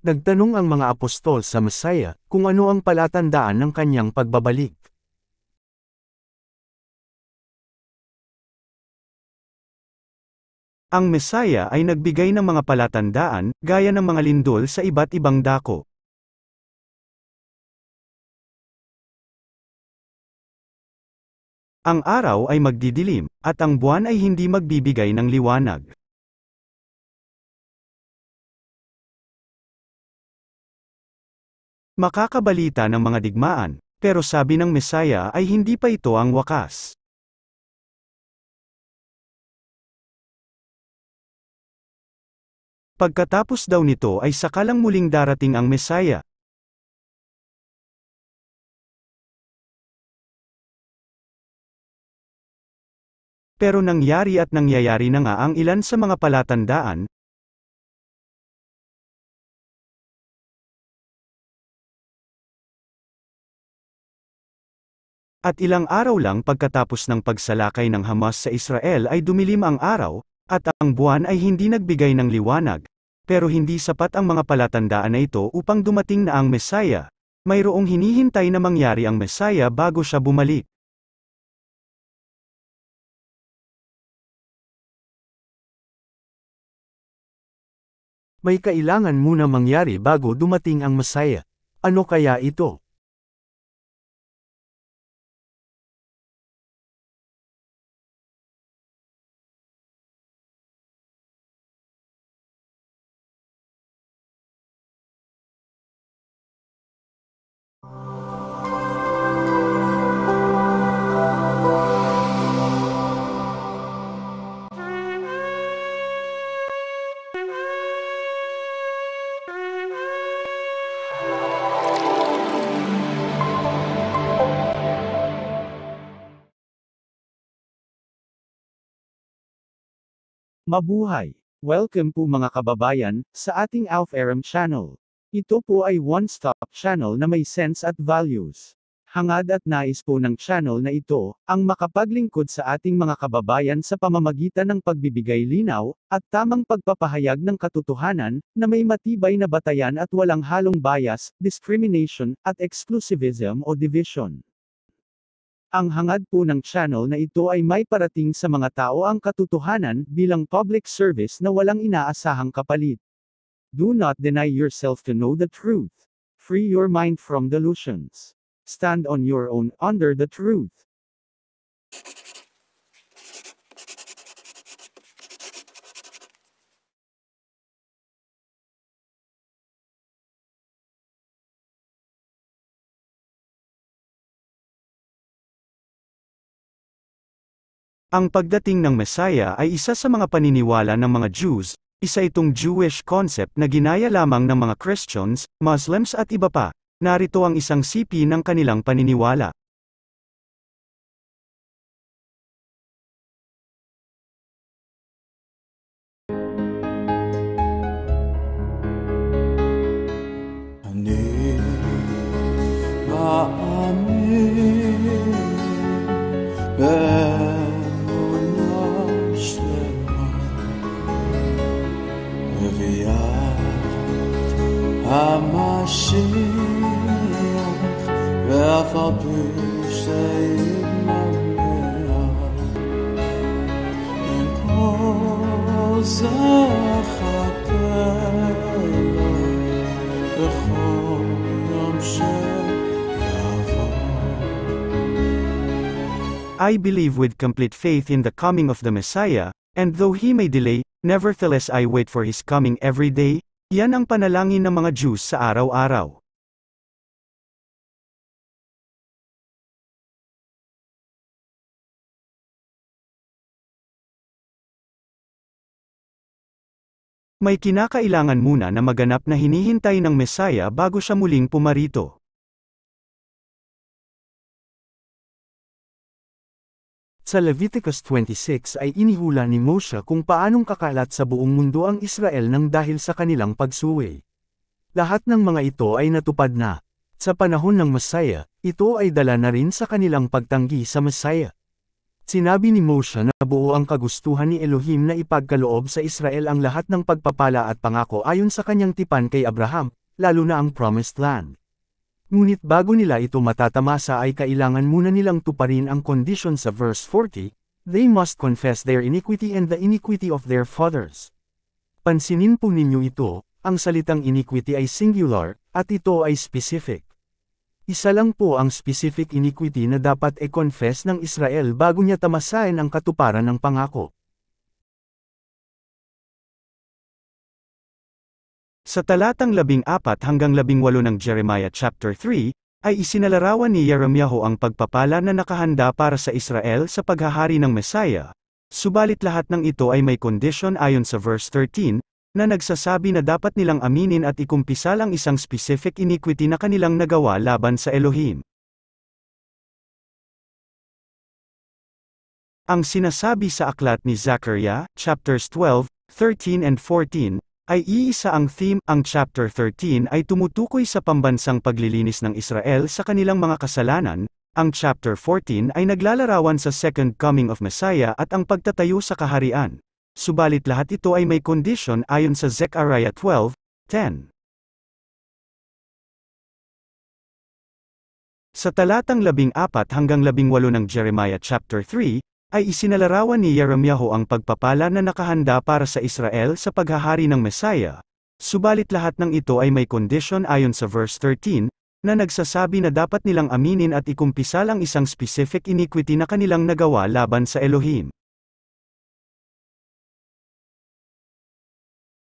Nagtanong ang mga apostol sa Masaya kung ano ang palatandaan ng kanyang pagbabalik. Ang Mesaya ay nagbigay ng mga palatandaan, gaya ng mga lindol sa iba't ibang dako. Ang araw ay magdidilim, at ang buwan ay hindi magbibigay ng liwanag. Makakabalita ng mga digmaan, pero sabi ng Mesaya ay hindi pa ito ang wakas. Pagkatapos daw nito ay sakalang muling darating ang Mesaya. Pero nangyari at nangyayari na nga ang ilan sa mga palatandaan, At ilang araw lang pagkatapos ng pagsalakay ng Hamas sa Israel ay dumilim ang araw, at ang buwan ay hindi nagbigay ng liwanag, pero hindi sapat ang mga palatandaan na ito upang dumating na ang Mesaya, mayroong hinihintay na mangyari ang Mesaya bago siya bumalik. May kailangan muna mangyari bago dumating ang Mesaya. Ano kaya ito? Mabuhay! Welcome po mga kababayan, sa ating Alf Aram channel. Ito po ay one-stop channel na may sense at values. Hangad at nais po ng channel na ito, ang makapaglingkod sa ating mga kababayan sa pamamagitan ng pagbibigay linaw, at tamang pagpapahayag ng katotohanan, na may matibay na batayan at walang halong bias, discrimination, at exclusivism o division. Ang hangad po ng channel na ito ay may parating sa mga tao ang katotohanan bilang public service na walang inaasahang kapalit. Do not deny yourself to know the truth. Free your mind from delusions. Stand on your own under the truth. Ang pagdating ng Messiah ay isa sa mga paniniwala ng mga Jews, isa itong Jewish concept na ginaya lamang ng mga Christians, Muslims at iba pa. Narito ang isang sipi ng kanilang paniniwala. I believe with complete faith in the coming of the Messiah, and though he may delay, nevertheless I wait for his coming every day, yan ang panalangin ng mga Jews sa araw-araw. May kinakailangan muna na maganap na hinihintay ng Mesaya bago siya muling pumarito. Sa Leviticus 26 ay inihula ni Moshe kung paanong kakalat sa buong mundo ang Israel nang dahil sa kanilang pagsuway. Lahat ng mga ito ay natupad na. Sa panahon ng Masaya, ito ay dala na rin sa kanilang pagtanggi sa Masaya. Sinabi ni Moshe na buo ang kagustuhan ni Elohim na ipagkaloob sa Israel ang lahat ng pagpapala at pangako ayon sa kanyang tipan kay Abraham, lalo na ang Promised Land. Ngunit bago nila ito matatamasa ay kailangan muna nilang tuparin ang condition sa verse 40, They must confess their iniquity and the iniquity of their fathers. Pansinin po ninyo ito, ang salitang iniquity ay singular, at ito ay specific. Isa lang po ang specific iniquity na dapat e-confess ng Israel bago niya tamasain ang katuparan ng pangako. Sa talatang 14 hanggang 18 ng Jeremiah chapter 3, ay isinalarawan ni Yeremiaho ang pagpapala na nakahanda para sa Israel sa paghahari ng Messiah. Subalit lahat ng ito ay may kondisyon ayon sa verse 13, na nagsasabi na dapat nilang aminin at ikumpisal ang isang specific iniquity na kanilang nagawa laban sa Elohim. Ang sinasabi sa aklat ni Zechariah, chapters 12, 13 and 14, ay iisa ang theme, ang chapter 13 ay tumutukoy sa pambansang paglilinis ng Israel sa kanilang mga kasalanan, ang chapter 14 ay naglalarawan sa second coming of Messiah at ang pagtatayo sa kaharian subalit lahat ito ay may condition ayon sa Zechariah 12:10. Sa talatang 14 hanggang 18 ng Jeremiah chapter 3, ay isinalarawan ni Yeremiahu ang pagpapala na nakahanda para sa Israel sa paghahari ng Messiah, subalit lahat ng ito ay may condition ayon sa verse 13, na nagsasabi na dapat nilang aminin at ikumpisa lang isang specific iniquity na kanilang nagawa laban sa Elohim.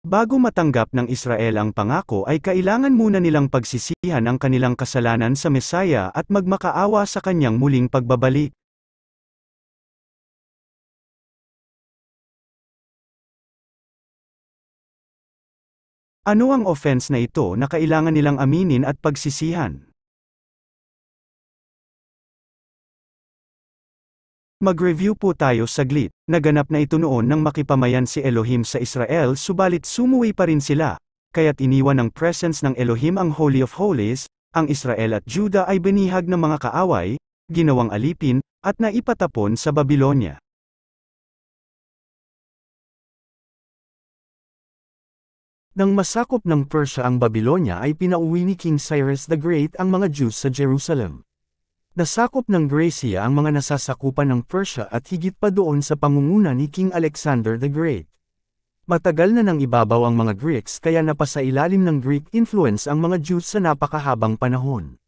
Bago matanggap ng Israel ang pangako ay kailangan muna nilang pagsisihan ang kanilang kasalanan sa Mesaya at magmakaawa sa kanyang muling pagbabalik. Ano ang offense na ito na kailangan nilang aminin at pagsisihan? Mag-review po tayo saglit, naganap na ito noon nang makipamayan si Elohim sa Israel subalit sumuwi pa rin sila, kaya't iniwan ng presence ng Elohim ang Holy of Holies, ang Israel at Juda ay binihag ng mga kaaway, ginawang alipin, at naipatapon sa Babylonia. Nang masakop ng Persia ang Babylonia ay pinauwi ni King Cyrus the Great ang mga Jews sa Jerusalem. Nasakop ng Gracia ang mga nasasakupan ng Persia at higit pa doon sa pangunguna ni King Alexander the Great. Matagal na nang ibabaw ang mga Greeks kaya napasailalim ng Greek influence ang mga Jews sa napakahabang panahon.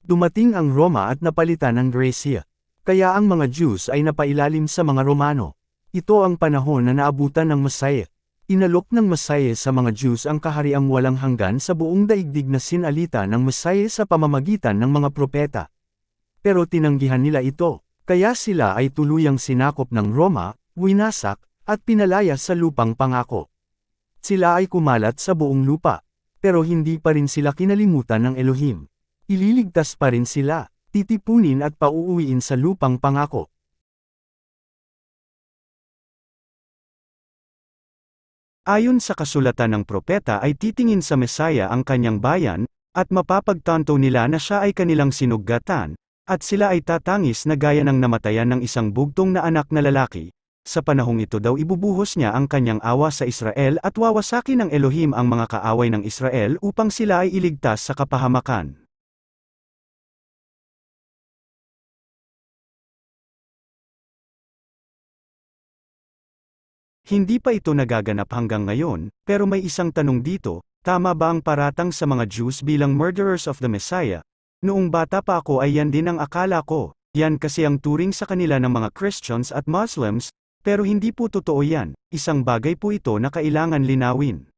Dumating ang Roma at napalitan ng Gracia. Kaya ang mga Jews ay napailalim sa mga Romano. Ito ang panahon na naabutan ng Masaya. Inalok ng Masaya sa mga Jews ang kahariang walang hanggan sa buong daigdig na sinalita ng Masaya sa pamamagitan ng mga propeta pero tinanggihan nila ito, kaya sila ay tuluyang sinakop ng Roma, winasak, at pinalaya sa lupang pangako. Sila ay kumalat sa buong lupa, pero hindi pa rin sila kinalimutan ng Elohim. Ililigtas pa rin sila, titipunin at pauuwiin sa lupang pangako. Ayon sa kasulatan ng propeta ay titingin sa Mesaya ang kanyang bayan, at mapapagtanto nila na siya ay kanilang sinugatan, at sila ay tatangis na gaya ng namatayan ng isang bugtong na anak na lalaki. Sa panahong ito daw ibubuhos niya ang kanyang awa sa Israel at wawasaki ng Elohim ang mga kaaway ng Israel upang sila ay iligtas sa kapahamakan. Hindi pa ito nagaganap hanggang ngayon, pero may isang tanong dito, tama ba ang paratang sa mga Jews bilang murderers of the Messiah, Noong bata pa ako ay yan din ang akala ko, yan kasi ang turing sa kanila ng mga Christians at Muslims, pero hindi po totoo yan, isang bagay po ito na kailangan linawin.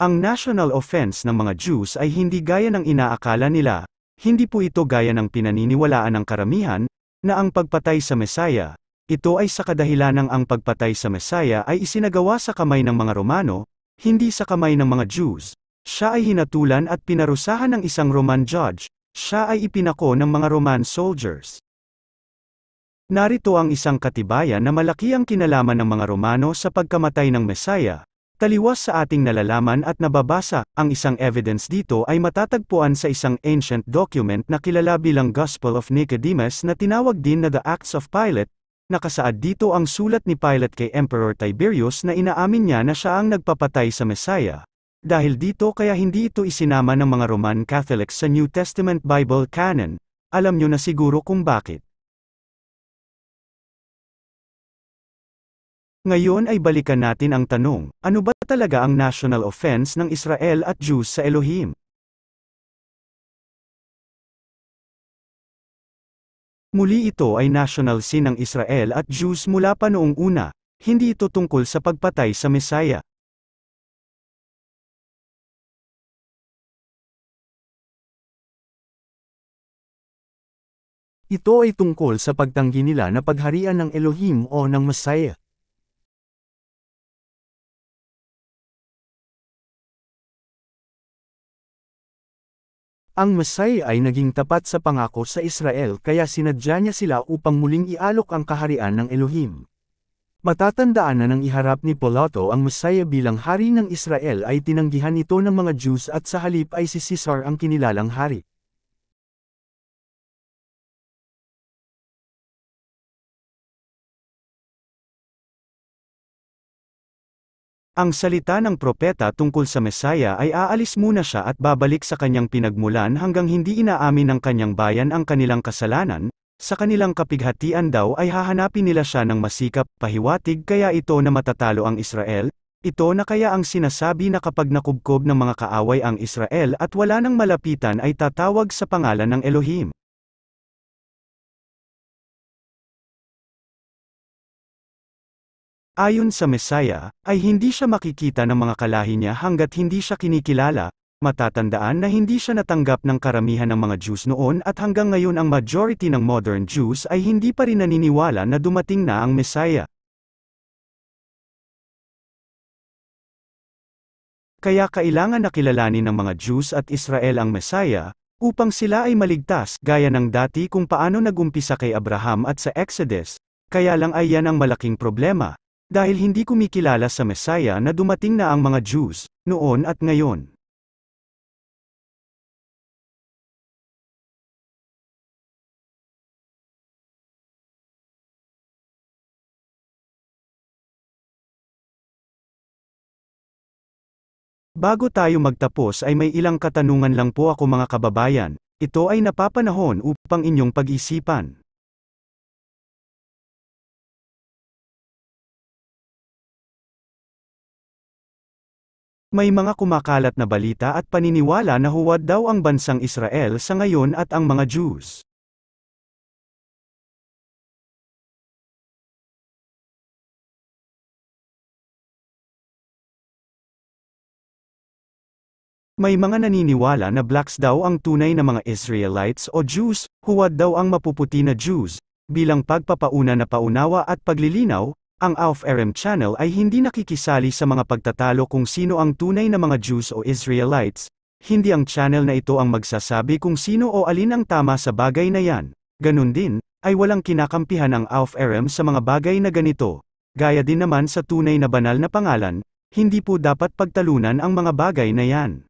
Ang national offense ng mga Jews ay hindi gaya ng inaakala nila, hindi po ito gaya ng pinaniniwalaan ng karamihan, na ang pagpatay sa Mesaya, ito ay sa kadahilanang ang pagpatay sa Mesaya ay isinagawa sa kamay ng mga Romano, hindi sa kamay ng mga Jews. Siya ay hinatulan at pinarusahan ng isang Roman judge, siya ay ipinako ng mga Roman soldiers. Narito ang isang katibayan na malaki ang kinalaman ng mga Romano sa pagkamatay ng Mesaya. Taliwas sa ating nalalaman at nababasa, ang isang evidence dito ay matatagpuan sa isang ancient document na kilala bilang Gospel of Nicodemus na tinawag din na The Acts of Pilate, Nakasaad dito ang sulat ni Pilate kay Emperor Tiberius na inaamin niya na siya ang nagpapatay sa Messiah. Dahil dito kaya hindi ito isinama ng mga Roman Catholics sa New Testament Bible canon, alam nyo na siguro kung bakit. Ngayon ay balikan natin ang tanong, ano ba talaga ang national offense ng Israel at Jews sa Elohim? Muli ito ay national sin ng Israel at Jews mula pa noong una, hindi ito tungkol sa pagpatay sa Mesaya. Ito ay tungkol sa pagtanggi nila na pagharian ng Elohim o ng Masaya. Ang Masai ay naging tapat sa pangako sa Israel kaya sinadya niya sila upang muling ialok ang kaharian ng Elohim. Matatandaan na nang iharap ni Polato ang Masaya bilang hari ng Israel ay tinanggihan ito ng mga Jews at sa halip ay si Caesar ang kinilalang hari. Ang salita ng propeta tungkol sa Mesaya ay aalis muna siya at babalik sa kanyang pinagmulan hanggang hindi inaamin ng kanyang bayan ang kanilang kasalanan, sa kanilang kapighatian daw ay hahanapin nila siya ng masikap, pahiwatig kaya ito na matatalo ang Israel, ito na kaya ang sinasabi na kapag nakubkob ng mga kaaway ang Israel at wala nang malapitan ay tatawag sa pangalan ng Elohim. Ayon sa Mesaya, ay hindi siya makikita ng mga kalahi niya hanggat hindi siya kinikilala, matatandaan na hindi siya natanggap ng karamihan ng mga Jews noon at hanggang ngayon ang majority ng modern Jews ay hindi pa rin naniniwala na dumating na ang Mesaya. Kaya kailangan nakilalanin ng mga Jews at Israel ang Mesaya, upang sila ay maligtas gaya ng dati kung paano nagumpisa kay Abraham at sa Exodus, kaya lang ay yan ang malaking problema, dahil hindi kumikilala sa Mesaya na dumating na ang mga Jews, noon at ngayon. Bago tayo magtapos ay may ilang katanungan lang po ako mga kababayan, ito ay napapanahon upang inyong pag-isipan. May mga kumakalat na balita at paniniwala na huwad daw ang bansang Israel sa ngayon at ang mga Jews. May mga naniniwala na blacks daw ang tunay na mga Israelites o Jews, huwad daw ang mapuputi na Jews, bilang pagpapauna na paunawa at paglilinaw, ang Auf RM channel ay hindi nakikisali sa mga pagtatalo kung sino ang tunay na mga Jews o Israelites, hindi ang channel na ito ang magsasabi kung sino o alin ang tama sa bagay na yan. Ganun din, ay walang kinakampihan ang Auf RM sa mga bagay na ganito. Gaya din naman sa tunay na banal na pangalan, hindi po dapat pagtalunan ang mga bagay na yan.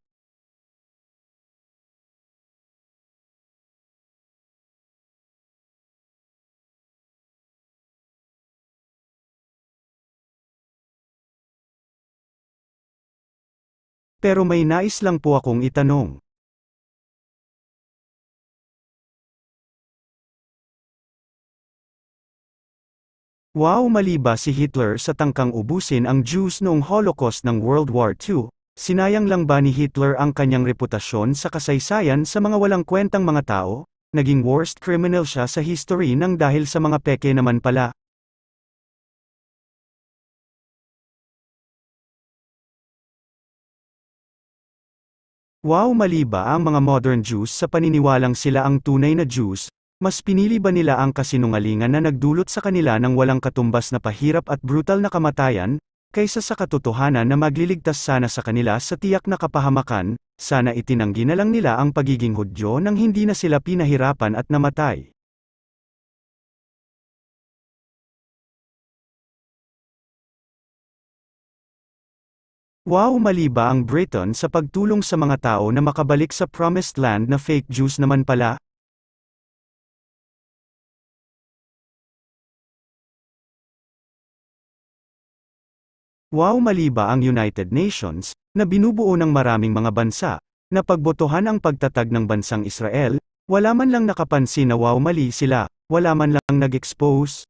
Pero may nais lang po akong itanong. Wow mali si Hitler sa tangkang ubusin ang Jews noong Holocaust ng World War II? Sinayang lang ba ni Hitler ang kanyang reputasyon sa kasaysayan sa mga walang kwentang mga tao? Naging worst criminal siya sa history nang dahil sa mga peke naman pala. Wow mali ba ang mga modern Jews sa paniniwalang sila ang tunay na Jews, mas pinili ba nila ang kasinungalingan na nagdulot sa kanila ng walang katumbas na pahirap at brutal na kamatayan, kaysa sa katotohanan na magliligtas sana sa kanila sa tiyak na kapahamakan, sana itinanggi na lang nila ang pagiging hudyo nang hindi na sila pinahirapan at namatay. Wow mali ba ang Britain sa pagtulong sa mga tao na makabalik sa promised land na fake Jews naman pala? Wow mali ba ang United Nations, na binubuo ng maraming mga bansa, na pagbotohan ang pagtatag ng bansang Israel, wala man lang nakapansin na wow mali sila, wala man lang nag-expose?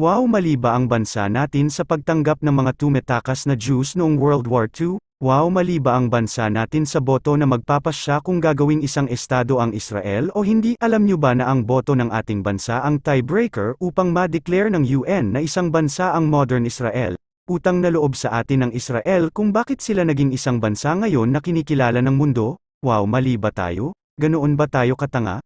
Wow mali ba ang bansa natin sa pagtanggap ng mga tumetakas na Jews noong World War II? Wow mali ba ang bansa natin sa boto na magpapasya kung gagawing isang estado ang Israel o hindi? Alam nyo ba na ang boto ng ating bansa ang tiebreaker upang ma-declare ng UN na isang bansa ang modern Israel? Utang na loob sa atin ng Israel kung bakit sila naging isang bansa ngayon na kinikilala ng mundo? Wow mali ba tayo? Ganoon ba tayo katanga?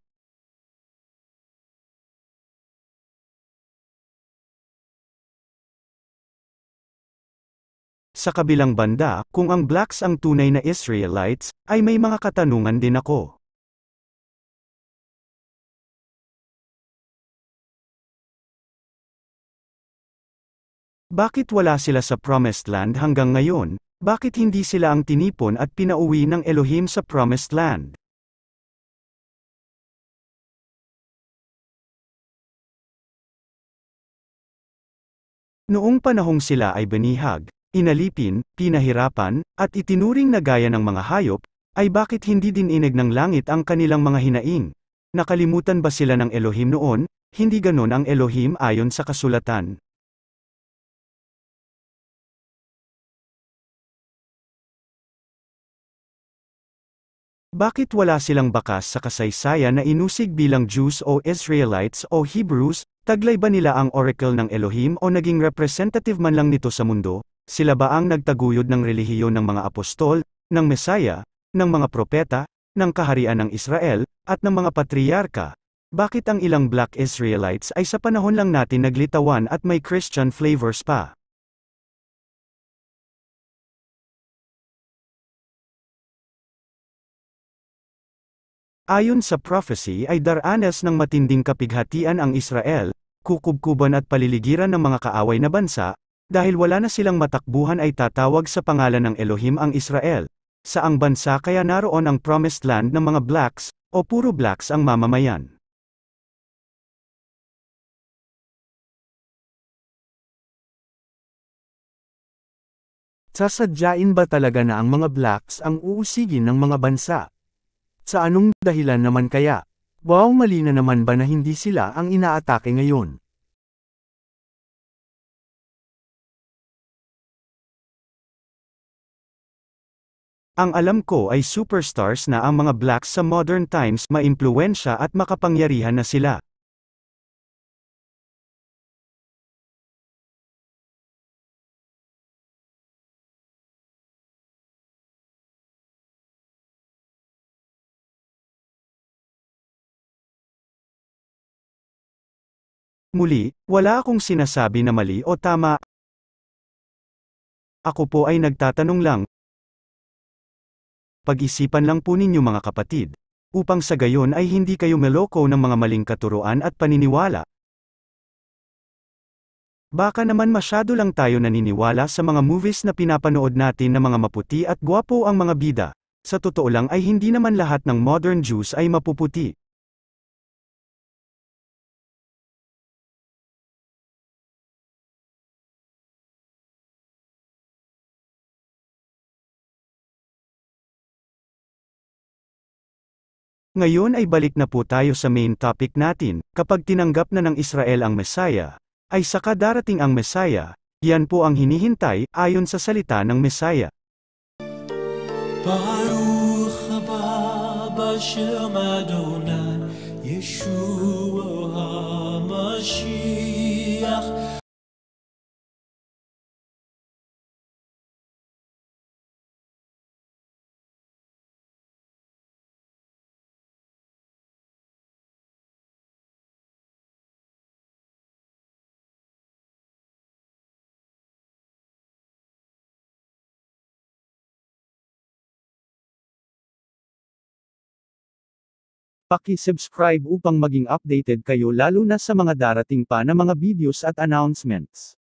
Sa kabilang banda, kung ang blacks ang tunay na Israelites, ay may mga katanungan din ako. Bakit wala sila sa Promised Land hanggang ngayon? Bakit hindi sila ang tinipon at pinauwi ng Elohim sa Promised Land? Noong panahong sila ay banihag, inalipin, pinahirapan, at itinuring na gaya ng mga hayop, ay bakit hindi din dininig ng langit ang kanilang mga hinaing? Nakalimutan ba sila ng Elohim noon? Hindi ganon ang Elohim ayon sa kasulatan. Bakit wala silang bakas sa kasaysayan na inusig bilang Jews o Israelites o Hebrews, taglay ba nila ang oracle ng Elohim o naging representative man lang nito sa mundo? Sila ba ang nagtaguyod ng relihiyon ng mga apostol, ng Mesaya, ng mga propeta, ng kaharian ng Israel, at ng mga patriyarka? Bakit ang ilang Black Israelites ay sa panahon lang natin naglitawan at may Christian flavors pa? Ayon sa prophecy ay daranas ng matinding kapighatian ang Israel, kukubkuban at paliligiran ng mga kaaway na bansa, dahil wala na silang matakbuhan ay tatawag sa pangalan ng Elohim ang Israel. Sa ang bansa kaya naroon ang promised land ng mga blacks, o puro blacks ang mamamayan. Sasadyain ba talaga na ang mga blacks ang uusigin ng mga bansa? Sa anong dahilan naman kaya? Wow mali na naman ba na hindi sila ang inaatake ngayon? Ang alam ko ay superstars na ang mga blacks sa modern times, maimpluwensya at makapangyarihan na sila. Muli, wala akong sinasabi na mali o tama. Ako po ay nagtatanong lang, pag-isipan lang po ninyo mga kapatid, upang sa gayon ay hindi kayo meloko ng mga maling katuruan at paniniwala. Baka naman masyado lang tayo naniniwala sa mga movies na pinapanood natin na mga maputi at guwapo ang mga bida. Sa totoo lang ay hindi naman lahat ng modern Jews ay mapuputi. Ngayon ay balik na po tayo sa main topic natin, kapag tinanggap na ng Israel ang Messiah, ay saka darating ang Messiah, yan po ang hinihintay ayon sa salita ng Messiah. Baruch haba bashem Adonai, Yeshua HaMashiach Paki-subscribe upang maging updated kayo lalo na sa mga darating pa na mga videos at announcements.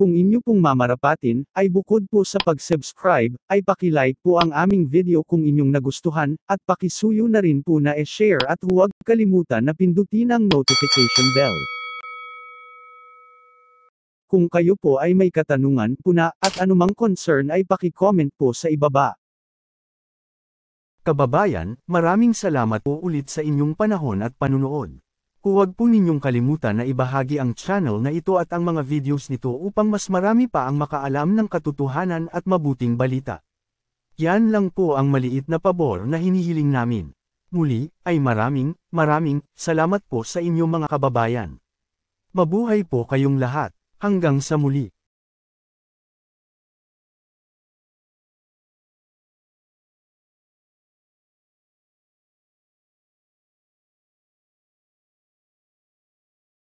Kung inyo pong mamarapatin, ay bukod po sa pag-subscribe, ay paki-like po ang aming video kung inyong nagustuhan, at pakisuyo na rin po na e-share at huwag kalimutan na pindutin ang notification bell. Kung kayo po ay may katanungan, puna, at anumang concern ay paki-comment po sa ibaba. Kababayan, maraming salamat po ulit sa inyong panahon at panunood. Huwag po ninyong kalimutan na ibahagi ang channel na ito at ang mga videos nito upang mas marami pa ang makaalam ng katotohanan at mabuting balita. Yan lang po ang maliit na pabor na hinihiling namin. Muli, ay maraming, maraming, salamat po sa inyong mga kababayan. Mabuhay po kayong lahat, hanggang sa muli.